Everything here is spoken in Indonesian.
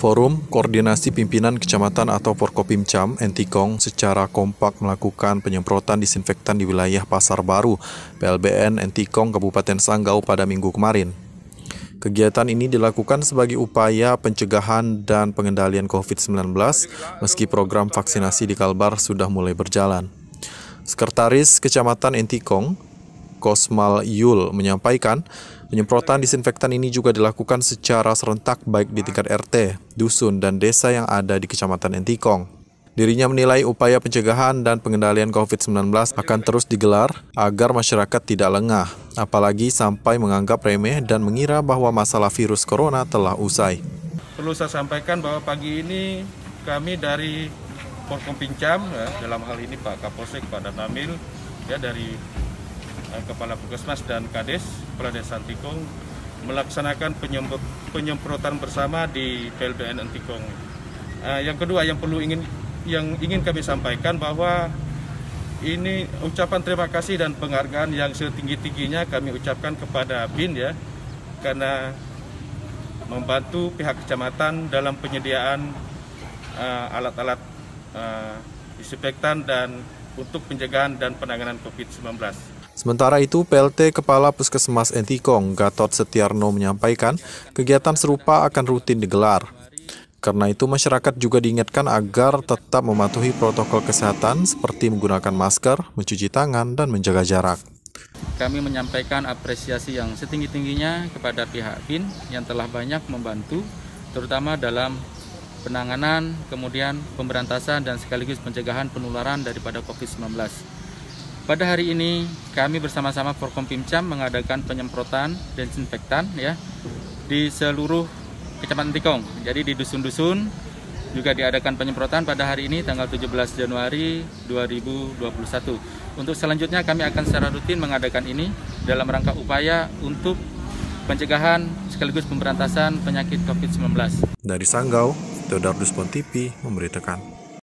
Forum Koordinasi Pimpinan Kecamatan atau Porkopimcam Entikong secara kompak melakukan penyemprotan disinfektan di wilayah Pasar Baru, PLBN Entikong Kabupaten Sanggau pada minggu kemarin. Kegiatan ini dilakukan sebagai upaya pencegahan dan pengendalian COVID-19 meski program vaksinasi di Kalbar sudah mulai berjalan. Sekretaris Kecamatan Entikong, Kosmal Yul menyampaikan, penyemprotan disinfektan ini juga dilakukan secara serentak baik di tingkat RT, dusun, dan desa yang ada di Kecamatan Entikong. Dirinya menilai upaya pencegahan dan pengendalian COVID-19 akan terus digelar agar masyarakat tidak lengah, apalagi sampai menganggap remeh dan mengira bahwa masalah virus corona telah usai. Perlu saya sampaikan bahwa pagi ini kami dari Forkom Pincam, ya, dalam hal ini Pak Kapolsek, Pak Danamil, ya dari Eh, Kepala Puskesmas dan Kades, Kepala Desa Antikong, melaksanakan penyemprotan bersama di PLBN Antikong. Uh, yang kedua yang perlu ingin yang ingin kami sampaikan bahwa ini ucapan terima kasih dan penghargaan yang setinggi-tingginya kami ucapkan kepada BIN ya karena membantu pihak kecamatan dalam penyediaan eh, alat-alat uh, uh, disinfektan dan untuk pencegahan dan penanganan COVID-19. Sementara itu, PLT Kepala Puskesmas Entikong, Gatot Setiarno menyampaikan, kegiatan serupa akan rutin digelar. Karena itu, masyarakat juga diingatkan agar tetap mematuhi protokol kesehatan seperti menggunakan masker, mencuci tangan, dan menjaga jarak. Kami menyampaikan apresiasi yang setinggi-tingginya kepada pihak BIN yang telah banyak membantu, terutama dalam penanganan, kemudian pemberantasan, dan sekaligus pencegahan penularan daripada COVID-19. Pada hari ini kami bersama-sama Forkompimcam mengadakan penyemprotan desinfektan ya di seluruh Kecamatan Tikong. Jadi di dusun-dusun juga diadakan penyemprotan pada hari ini tanggal 17 Januari 2021. Untuk selanjutnya kami akan secara rutin mengadakan ini dalam rangka upaya untuk pencegahan sekaligus pemberantasan penyakit COVID-19. Dari Sanggau, Teodardus Pontipi memberitakan.